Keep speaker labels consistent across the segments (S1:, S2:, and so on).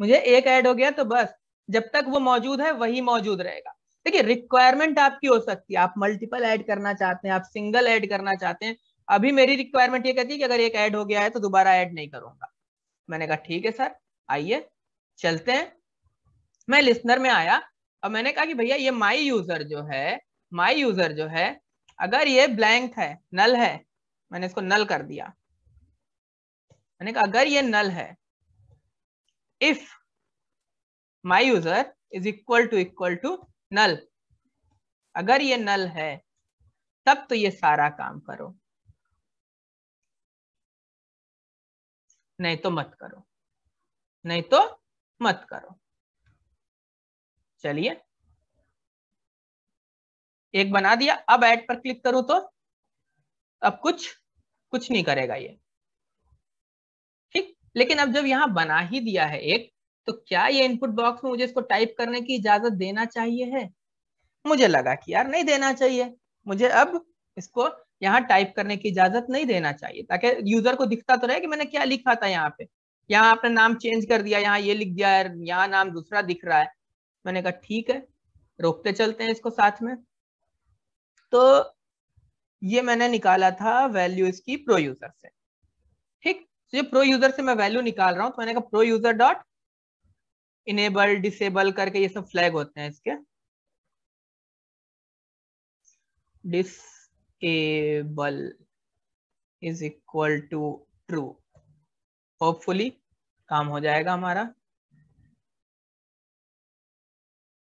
S1: मुझे एक ऐड हो गया तो बस जब तक वो मौजूद है वही मौजूद रहेगा देखिए रिक्वायरमेंट आपकी हो सकती है आप मल्टीपल ऐड करना चाहते हैं आप सिंगल ऐड करना चाहते हैं अभी मेरी रिक्वायरमेंट ये कहती है कि अगर एक ऐड हो गया है तो दोबारा ऐड नहीं करूंगा मैंने कहा ठीक है सर आइए चलते हैं मैं लिस्नर में आया और मैंने कहा कि भैया ये माई यूजर जो है माई यूजर जो है अगर ये ब्लैंक है नल है मैंने इसको नल कर दिया मैंने कहा अगर ये नल है if my user is equal to equal to null अगर ये null है
S2: तब तो ये सारा काम करो नहीं तो मत करो नहीं तो मत करो चलिए एक बना दिया अब एड
S1: पर क्लिक करूं तो अब कुछ कुछ नहीं करेगा ये लेकिन अब जब यहाँ बना ही दिया है एक तो क्या ये इनपुट बॉक्स में मुझे इसको टाइप करने की इजाजत देना चाहिए है मुझे लगा कि यार नहीं देना चाहिए मुझे अब इसको यहाँ टाइप करने की इजाजत नहीं देना चाहिए ताकि यूजर को दिखता तो रहे कि मैंने क्या लिखा था यहाँ पे यहाँ आपने नाम चेंज कर दिया यहाँ ये लिख दिया है यहाँ नाम दूसरा दिख रहा है मैंने कहा ठीक है रोकते चलते हैं इसको साथ में तो ये मैंने निकाला था वैल्यू इसकी प्रो यूजर से ठीक तो ये प्रो यूजर से मैं वैल्यू निकाल रहा हूं तो मैंने कहा pro user dot enable disable करके ये सब फ्लैग होते हैं इसके disable is equal to true hopefully काम हो जाएगा हमारा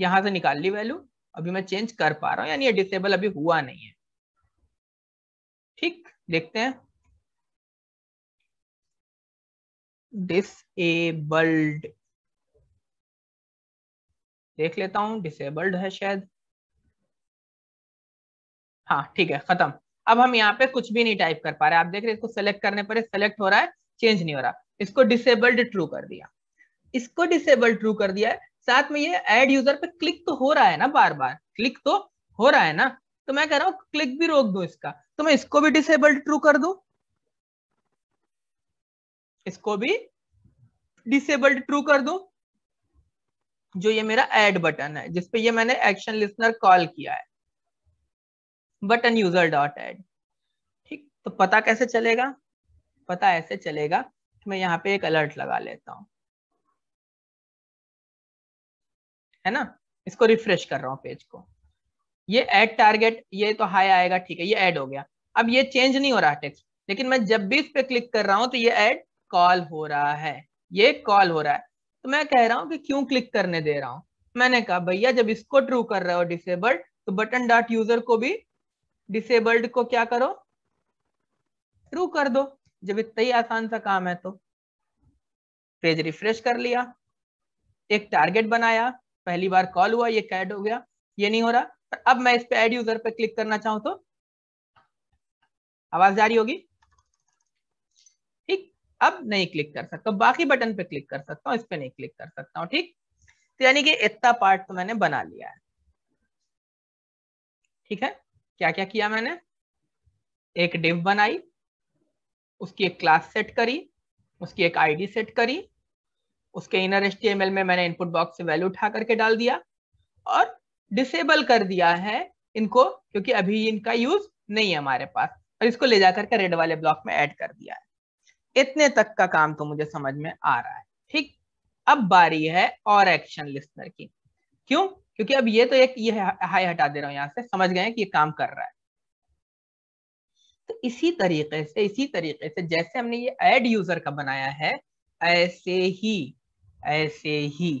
S2: यहां से निकाल ली वैल्यू अभी मैं चेंज कर पा रहा हूं यानी ये डिसेबल अभी हुआ नहीं है ठीक देखते हैं डिसेबल्ड देख लेता हूं डिसेबल्ड है शायद
S1: हाँ ठीक है खत्म अब हम यहाँ पे कुछ भी नहीं टाइप कर पा रहे आप देख रहे इसको सेलेक्ट करने पर सेलेक्ट हो रहा है चेंज नहीं हो रहा इसको डिसेबल्ड ट्रू कर दिया इसको डिसेबल्ड ट्रू कर दिया है साथ में ये एड यूजर पे क्लिक तो हो रहा है ना बार बार क्लिक तो हो रहा है ना तो मैं कह रहा हूँ क्लिक भी रोक दो इसका तो मैं इसको भी डिसेबल्ड ट्रू कर दू इसको भी डिसेबल्ड ट्रू कर दू जो ये मेरा एड बटन है जिसपे ये मैंने एक्शन लिस्नर कॉल किया है बटन यूजर डॉट एड ठीक तो पता कैसे चलेगा पता ऐसे चलेगा मैं यहाँ पे एक अलर्ट लगा लेता हूं है ना इसको रिफ्रेश कर रहा हूं पेज को ये एड टारगेट ये तो हाई आएगा ठीक है ये एड हो गया अब ये चेंज नहीं हो रहा टेक्स्ट लेकिन मैं जब भी इस पे क्लिक कर रहा हूं तो ये एड कॉल हो रहा है ये कॉल हो रहा है तो मैं कह रहा हूँ कि क्यों क्लिक करने दे रहा हूँ मैंने कहा भैया जब इसको ट्रू कर रहे हो डिसेबल्ड तो बटन डॉट यूजर को भी डिसेबल्ड को क्या करो ट्रू कर दो जब इतना ही आसान सा काम है तो पेज रिफ्रेश कर लिया एक टारगेट बनाया पहली बार कॉल हुआ ये कैड हो गया ये नहीं हो रहा अब मैं इस पे एड यूजर पे क्लिक करना चाहूं तो आवाज जारी होगी अब नहीं क्लिक कर सकता बाकी बटन पे क्लिक कर सकता हूँ इस पे नहीं क्लिक कर सकता हूँ ठीक तो यानी कि इतना पार्ट तो मैंने बना लिया है ठीक है क्या क्या किया मैंने एक डिव बनाई उसकी एक क्लास सेट करी उसकी एक आईडी सेट करी उसके इनर एस में मैंने इनपुट बॉक्स से वैल्यू उठा करके डाल दिया और डिसेबल कर दिया है इनको क्योंकि अभी इनका यूज नहीं है हमारे पास और इसको ले जाकर के रेड वाले ब्लॉक में ऐड कर दिया है इतने तक का काम तो मुझे समझ में आ रहा है ठीक अब बारी है और एक्शन लिस्नर की क्यों क्योंकि अब ये तो एक ये हाई हटा दे रहा हूं यहां से समझ गए कि ये काम कर रहा है तो इसी तरीके से इसी तरीके से जैसे हमने ये एड यूजर का बनाया है ऐसे ही ऐसे ही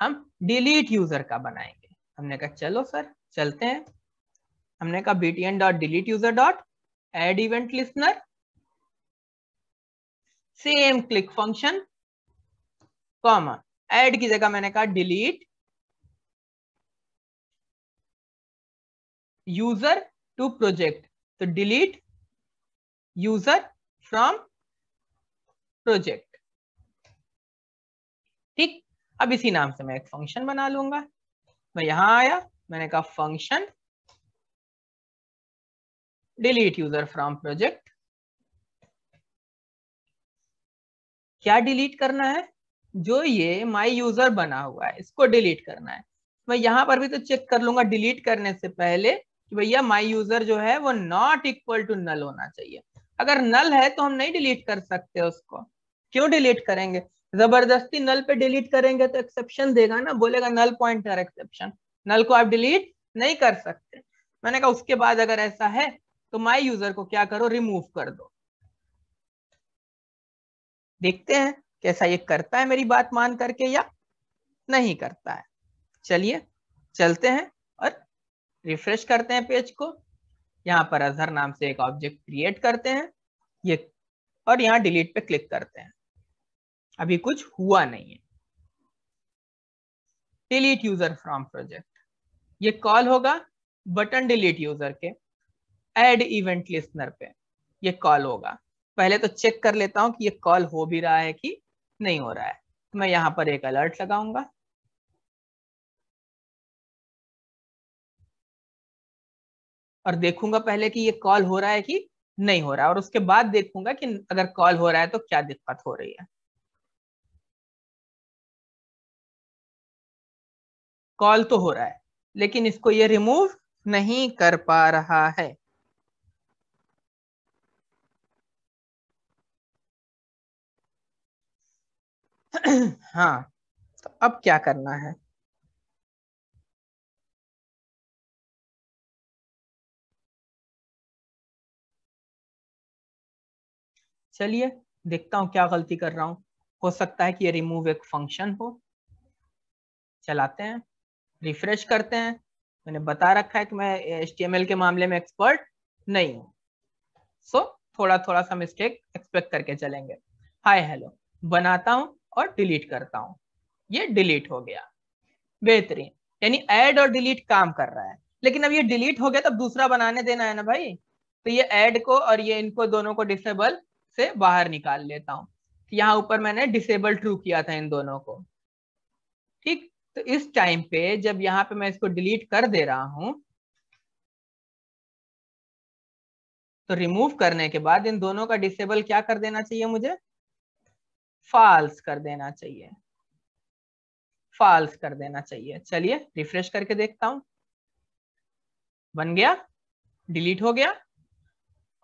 S1: हम डिलीट यूजर का बनाएंगे हमने कहा चलो सर चलते हैं हमने कहा N dot delete user dot add event listener same click function comma add की जगह मैंने कहा डिलीट
S2: यूजर टू प्रोजेक्ट तो डिलीट यूजर फ्रॉम प्रोजेक्ट ठीक अब इसी नाम से मैं एक फंक्शन बना लूंगा मैं यहां आया मैंने कहा function delete user from project
S1: क्या डिलीट करना है जो ये माई यूजर बना हुआ है इसको डिलीट करना है मैं यहाँ पर भी तो चेक कर लूंगा डिलीट करने से पहले कि भैया माई यूजर जो है वो नॉट इक्वल टू नल होना चाहिए अगर नल है तो हम नहीं डिलीट कर सकते उसको क्यों डिलीट करेंगे जबरदस्ती नल पे डिलीट करेंगे तो एक्सेप्शन देगा ना बोलेगा नल पॉइंट एक्सेप्शन नल को आप डिलीट नहीं कर सकते मैंने कहा उसके बाद अगर ऐसा है तो माई यूजर को क्या करो रिमूव कर दो देखते हैं कैसा ये करता है मेरी बात मान करके या नहीं करता है चलिए चलते हैं और रिफ्रेश करते हैं पेज को यहाँ पर अजहर नाम से एक ऑब्जेक्ट क्रिएट करते हैं ये और यहाँ डिलीट पे क्लिक करते हैं अभी कुछ हुआ नहीं है डिलीट यूजर फ्रॉम प्रोजेक्ट ये कॉल होगा बटन डिलीट यूजर के एड इवेंट लिस्नर पे ये कॉल होगा पहले तो चेक कर लेता हूं कि ये कॉल
S2: हो भी रहा है कि नहीं हो रहा है तो मैं यहां पर एक अलर्ट लगाऊंगा और देखूंगा पहले कि ये कॉल हो रहा है कि नहीं हो रहा है और उसके बाद देखूंगा कि अगर कॉल हो रहा है तो क्या दिक्कत हो रही है कॉल तो हो रहा है लेकिन इसको ये रिमूव नहीं कर पा रहा है हाँ तो अब क्या करना है चलिए देखता हूं क्या गलती कर रहा हूं हो सकता है कि ये रिमूव एक फंक्शन हो चलाते
S1: हैं रिफ्रेश करते हैं मैंने बता रखा है कि मैं एच के मामले में एक्सपर्ट नहीं हूं सो so, थोड़ा थोड़ा सा मिस्टेक एक्सपेक्ट करके चलेंगे हाय हेलो बनाता हूं और डिलीट करता हूं ये डिलीट हो गया बेहतरीन यानी ऐड और डिलीट काम कर रहा है लेकिन अब ये डिलीट हो गया तब तो दूसरा बनाने देना है ना भाई तो ये ऐड को और ये इनको दोनों को डिसेबल से बाहर निकाल लेता हूं यहां ऊपर मैंने डिसेबल ट्रू किया था इन दोनों को ठीक तो इस टाइम पे जब यहां पे मैं इसको डिलीट कर दे रहा हूं तो रिमूव करने के बाद इन दोनों का डिसेबल क्या कर देना चाहिए मुझे फॉल्स कर देना चाहिए फॉल्स कर देना चाहिए चलिए रिफ्रेश करके देखता हूं बन गया डिलीट हो गया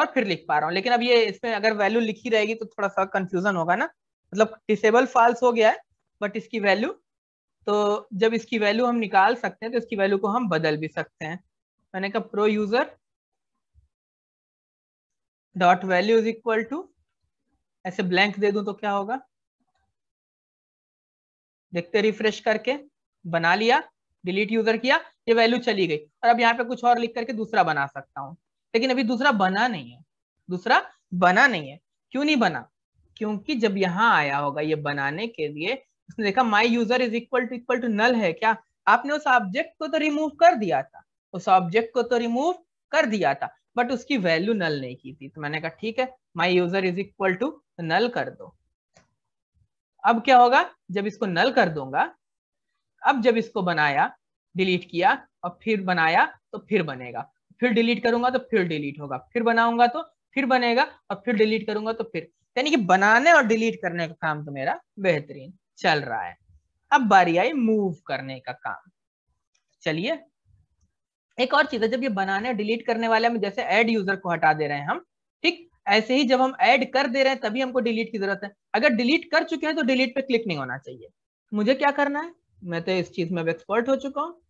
S1: और फिर लिख पा रहा हूं लेकिन अब ये इसमें अगर वैल्यू लिखी रहेगी तो थोड़ा सा कंफ्यूजन होगा ना मतलब डिसेबल फॉल्स हो गया है बट इसकी वैल्यू तो जब इसकी वैल्यू हम निकाल सकते हैं तो इसकी वैल्यू को हम बदल भी सकते हैं मैंने कहा pro user
S2: dot value is equal to ऐसे ब्लैंक दे दूं तो क्या होगा देखते रिफ्रेश करके बना
S1: लिया डिलीट यूजर किया ये वैल्यू चली गई और अब यहाँ पे कुछ और लिख करके दूसरा बना सकता हूँ लेकिन अभी दूसरा बना नहीं है दूसरा बना नहीं है क्यों नहीं बना क्योंकि जब यहाँ आया होगा ये बनाने के लिए उसने देखा my user is equal to equal to null है क्या आपने उस ऑब्जेक्ट को तो रिमूव कर दिया था उस ऑब्जेक्ट को तो रिमूव कर दिया था बट उसकी वैल्यू नल नहीं की थी तो मैंने कहा ठीक है my user is equal to null कर दो अब क्या होगा जब इसको नल कर दूंगा अब जब इसको बनाया डिलीट किया और फिर बनाया तो फिर बनेगा फिर डिलीट करूंगा तो फिर डिलीट होगा फिर बनाऊंगा तो फिर बनेगा और फिर डिलीट करूंगा तो फिर यानी कि बनाने और डिलीट करने का काम तो मेरा बेहतरीन चल रहा है अब बारी आई मूव करने का काम चलिए एक और चीज है जब ये बनाने और डिलीट करने वाले हम जैसे एड यूजर को हटा दे रहे हैं हम ठीक ऐसे ही जब हम ऐड कर दे रहे हैं तभी हमको डिलीट की जरूरत है अगर डिलीट कर चुके हैं तो डिलीट पे क्लिक नहीं होना चाहिए मुझे क्या करना है मैं तो इस चीज में अब एक्सपर्ट हो चुका हूँ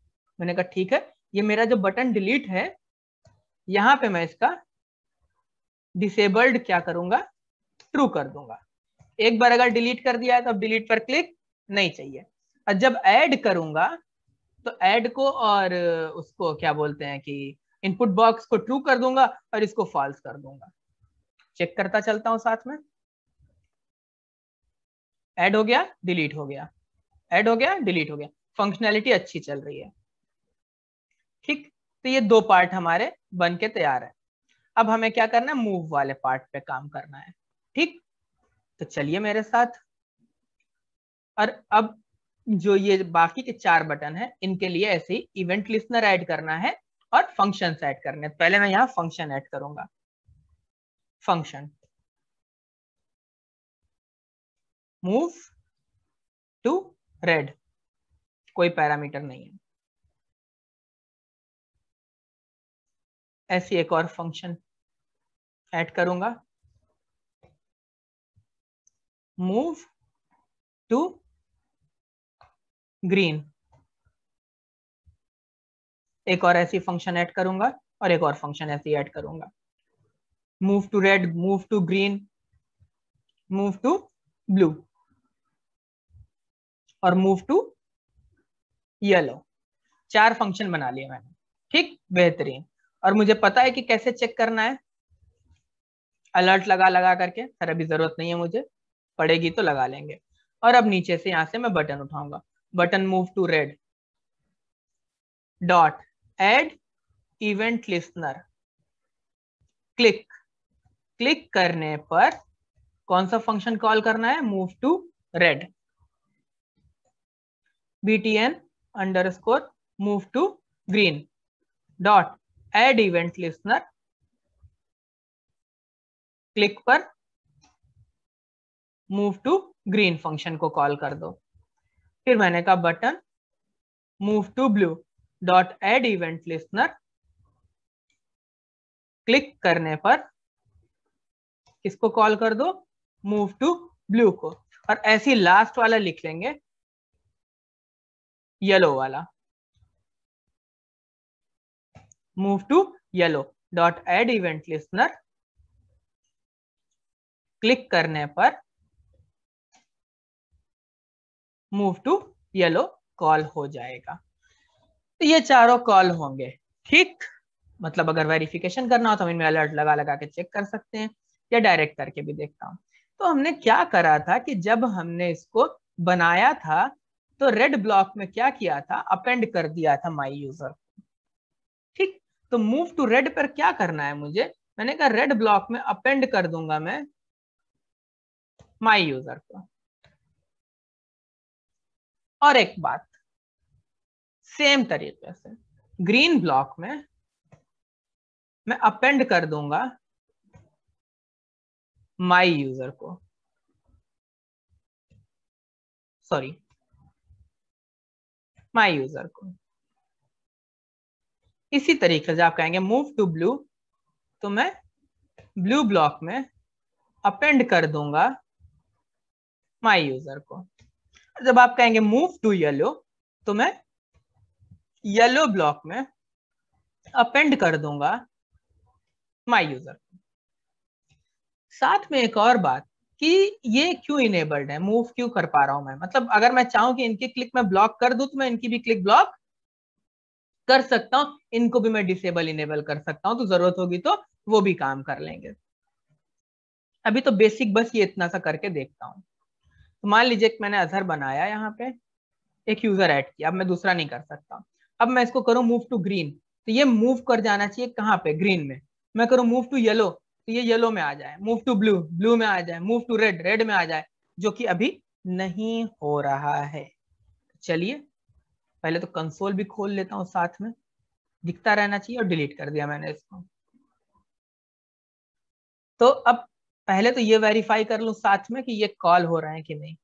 S1: मैंने कहा ठीक है ये मेरा जो बटन डिलीट है यहाँ पे मैं इसका डिसेबल्ड क्या करूंगा ट्रू कर दूंगा एक बार अगर डिलीट कर दिया है तो अब डिलीट पर क्लिक नहीं चाहिए और जब ऐड करूंगा तो ऐड को और उसको क्या बोलते हैं कि इनपुट बॉक्स को ट्रू कर दूंगा और इसको फॉल्स कर दूंगा चेक करता चलता हूं साथ में ऐड हो गया डिलीट हो गया ऐड हो गया डिलीट हो गया फंक्शनैलिटी अच्छी चल रही है ठीक तो ये दो पार्ट हमारे बन के तैयार है अब हमें क्या करना है मूव वाले पार्ट पे काम करना है ठीक तो चलिए मेरे साथ और अब जो ये बाकी के चार बटन है इनके लिए ऐसे ही इवेंट लिस्नर ऐड करना है और फंक्शन ऐड करने पहले मैं यहाँ
S2: फंक्शन ऐड करूंगा function. मूव टू रेड कोई पैरामीटर नहीं है ऐसी एक और फंक्शन ऐड करूंगा मूव टू ग्रीन एक और ऐसी फंक्शन ऐड करूंगा और एक और फंक्शन ऐसी ऐड
S1: करूंगा move to red move to green move to blue और मूव टू येलो चार फंक्शन बना लिए मैंने ठीक बेहतरीन और मुझे पता है कि कैसे चेक करना है अलर्ट लगा लगा करके सर अभी जरूरत नहीं है मुझे पड़ेगी तो लगा लेंगे और अब नीचे से यहां से मैं बटन उठाऊंगा button move to red dot add event listener click click करने पर कौन सा फंक्शन कॉल करना है move to red btn
S2: underscore move to green dot add event listener click पर मूव टू ग्रीन फंक्शन को कॉल कर दो फिर मैंने कहा button
S1: move to blue dot add event listener click करने पर किसको कॉल कर दो मूव टू
S2: ब्लू को और ऐसी लास्ट वाला लिख लेंगे येलो वाला move to yellow dot add event listener click करने पर
S1: मूव टू येलो कॉल हो जाएगा तो ये चारों कॉल होंगे ठीक मतलब अगर वेरिफिकेशन करना हो तो हम इनमें अलर्ट लगा लगा के चेक कर सकते हैं या डायरेक्ट करके भी देखता हूँ तो हमने क्या करा था कि जब हमने इसको बनाया था तो रेड ब्लॉक में क्या किया था अपेंड कर दिया था माई यूजर ठीक तो मूव टू रेड पर क्या करना है मुझे मैंने कहा रेड ब्लॉक में अपेंड कर दूंगा मैं माई
S2: यूजर को और एक बात सेम तरीके से ग्रीन ब्लॉक में मैं अपेंड कर दूंगा माई यूजर को सॉरी माई यूजर को इसी तरीके से आप कहेंगे मूव टू ब्लू
S1: तो मैं ब्लू ब्लॉक में अपेंड कर दूंगा माई यूजर को जब आप कहेंगे मूव टू येलो तो मैं येलो ब्लॉक में अपेंड कर दूंगा माई यूजर को साथ में एक और बात कि ये क्यों इनेबल्ड है मूव क्यों कर पा रहा हूं मैं मतलब अगर मैं चाहूं कि इनकी क्लिक में ब्लॉक कर दू तो मैं इनकी भी क्लिक ब्लॉक कर सकता हूं इनको भी मैं डिसेबल इनेबल कर सकता हूं तो जरूरत होगी तो वो भी काम कर लेंगे अभी तो बेसिक बस ये इतना सा करके देखता हूं तो मान लीजिए मैंने अजहर बनाया यहाँ पे एक यूजर ऐड किया अब मैं दूसरा नहीं कर सकता अब मैं इसको करूँ मूव टू ग्रीन तो ये मूव कर जाना चाहिए कहाँ पे ग्रीन में मैं करूँ मूव टू येलो ये येलो में आ जाए मूव टू ब्लू ब्लू में आ जाए मूव टू रेड रेड में आ जाए जो कि अभी नहीं हो रहा है चलिए पहले तो कंसोल भी खोल लेता हूं साथ में दिखता रहना चाहिए और डिलीट कर दिया मैंने इसको
S2: तो अब पहले तो ये वेरीफाई कर लू साथ में कि ये कॉल हो रहे हैं कि नहीं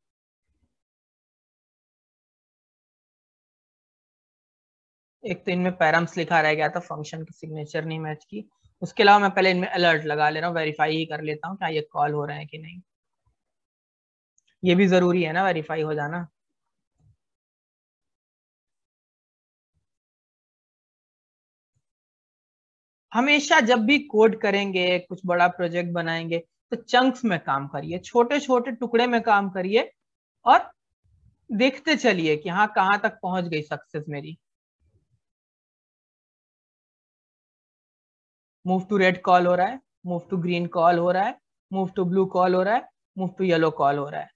S2: एक तो इनमें पैराम्स लिखा रह गया था फंक्शन की सिग्नेचर नहीं मैच की उसके
S1: अलावा मैं पहले इनमें अलर्ट लगा ले रहा हूँ वेरीफाई ही कर लेता हूँ क्या ये कॉल हो रहे हैं कि नहीं
S2: ये भी जरूरी है ना वेरीफाई हो जाना हमेशा जब भी कोड करेंगे कुछ बड़ा प्रोजेक्ट बनाएंगे तो चंक्स में काम करिए छोटे छोटे टुकड़े में काम करिए और देखते चलिए कि हाँ कहाँ तक पहुंच गई सक्सेस मेरी मूव टू रेड कॉल हो रहा है मूव टू ग्रीन कॉल हो रहा है मूव टू ब्लू कॉल हो रहा है मूव टू येलो कॉल
S1: हो रहा है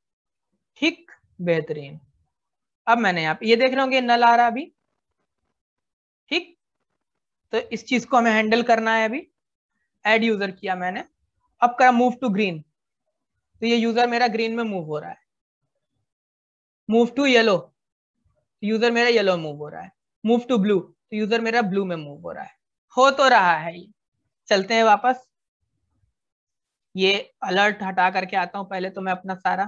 S1: ठीक बेहतरीन अब मैंने यहाँ पे ये देख रहे होंगे नल आ रहा अभी ठीक तो इस चीज को हमें हैंडल करना है अभी एड यूजर किया मैंने अब करा मूव टू ग्रीन तो ये यूजर मेरा ग्रीन में मूव हो रहा है मूव टू येलो यूजर मेरा येलो मूव हो रहा है मूव टू ब्लू तो यूजर मेरा ब्लू में मूव हो रहा है हो तो रहा है ये चलते
S2: हैं वापस ये अलर्ट हटा करके आता हूं पहले तो मैं अपना सारा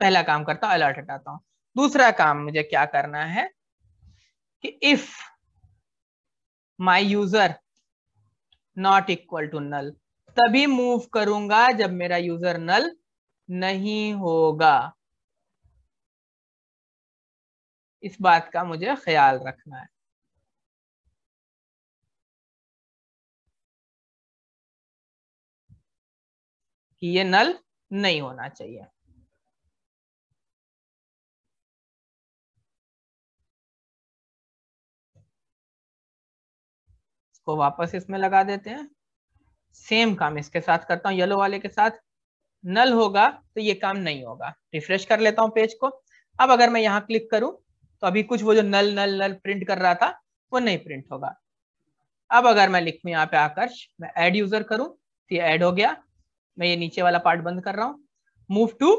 S2: पहला काम करता हूं अलर्ट हटाता हूं दूसरा काम मुझे क्या करना है कि if
S1: my user not equal to null तभी मूव करूंगा जब मेरा यूजर नल नहीं होगा
S2: इस बात का मुझे ख्याल रखना है कि ये नल नहीं होना चाहिए इसको वापस इसमें लगा देते हैं सेम काम इसके साथ
S1: करता हूं येलो वाले के साथ नल होगा तो ये काम नहीं होगा रिफ्रेश कर लेता हूं पेज को अब अगर मैं यहां क्लिक करूं तो अभी कुछ वो जो नल नल नल प्रिंट कर रहा था वो नहीं प्रिंट होगा अब अगर मैं लिखू यहाँ पे आकर्ष मैं ऐड यूजर करूं तो ये ऐड हो गया मैं ये नीचे वाला पार्ट बंद कर रहा हूँ मूव टू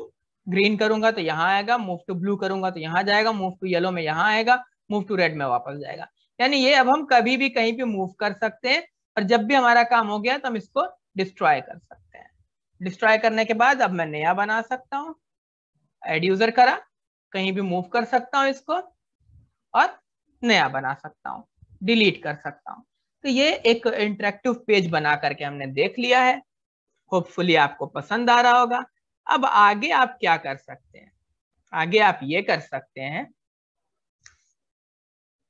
S1: ग्रीन करूंगा तो यहाँ आएगा मूव टू ब्लू करूंगा तो यहाँ जाएगा मूव टू येलो में यहाँ आएगा मूव टू रेड में वापस जाएगा यानी ये अब हम कभी भी कहीं पे मूव कर सकते हैं और जब भी हमारा काम हो गया तो हम इसको डिस्ट्रॉय कर सकते हैं डिस्ट्रॉय करने के बाद अब मैं नया बना सकता हूँ एड यूजर करा कहीं भी मूव कर सकता हूँ इसको और नया बना सकता हूँ डिलीट कर सकता हूँ तो ये एक इंटरेक्टिव पेज बना करके हमने देख लिया है होपफुली आपको पसंद आ रहा होगा अब आगे आप क्या कर सकते हैं आगे आप ये कर सकते हैं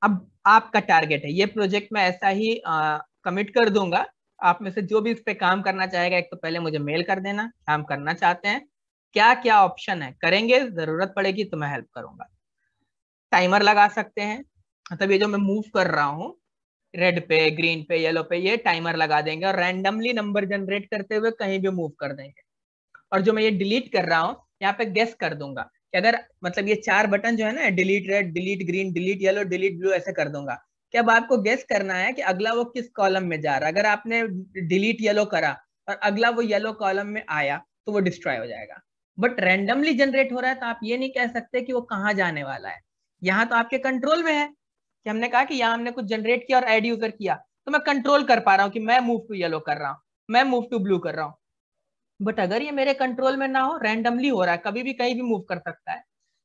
S1: अब आपका टारगेट है ये प्रोजेक्ट मैं ऐसा ही कमिट कर दूंगा आप में से जो भी इस पे काम करना चाहेगा एक तो पहले मुझे मेल कर देना काम करना चाहते हैं क्या क्या ऑप्शन है करेंगे जरूरत पड़ेगी तो मैं हेल्प करूंगा टाइमर लगा सकते हैं मतलब ये जो मैं मूव कर रहा हूँ रेड पे ग्रीन पे येलो पे ये टाइमर लगा देंगे और रैंडमली नंबर जनरेट करते हुए कहीं भी मूव कर देंगे और जो मैं ये डिलीट कर रहा हूँ यहाँ पे गेस कर दूंगा कि अगर मतलब ये चार बटन जो है ना delete red delete green delete yellow delete blue ऐसे कर दूंगा क्या अब आपको गेस करना है कि अगला वो किस कॉलम में जा रहा है अगर आपने डिलीट येलो करा और अगला वो येलो कॉलम में आया तो वो डिस्ट्रॉय हो जाएगा बट रैंडमली जनरेट हो रहा है तो आप ये नहीं कह सकते कि वो कहाँ जाने वाला है यहाँ तो आपके कंट्रोल में है कि हमने कहा कि यहाँ हमने कुछ जनरेट किया और एड यूजर किया तो मैं कंट्रोल कर पा रहा हूँ कि मैं मूव टू येलो कर रहा हूँ मैं मूव टू ब्लू कर रहा हूँ बट अगर ये मेरे कंट्रोल में ना हो रैंडमली हो रहा है कभी भी कहीं भी मूव कर सकता है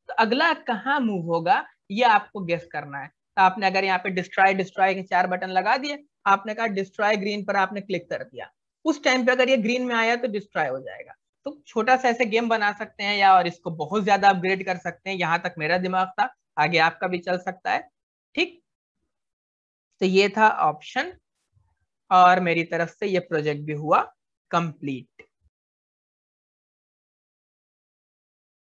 S1: तो अगला कहाँ मूव होगा ये आपको गेस करना है तो आपने अगर यहाँ पे डिस्ट्रॉय डिस्ट्रॉय के चार बटन लगा दिए आपने कहा डिस्ट्रॉय ग्रीन पर आपने क्लिक कर दिया उस टाइम पे अगर ये ग्रीन में आया तो डिस्ट्रॉय हो जाएगा तो छोटा सा ऐसे गेम बना सकते हैं या और इसको बहुत ज्यादा अपग्रेड कर सकते हैं यहाँ तक मेरा दिमाग था आगे आपका भी चल सकता है ठीक
S2: तो ये था ऑप्शन और मेरी तरफ से ये प्रोजेक्ट भी हुआ कंप्लीट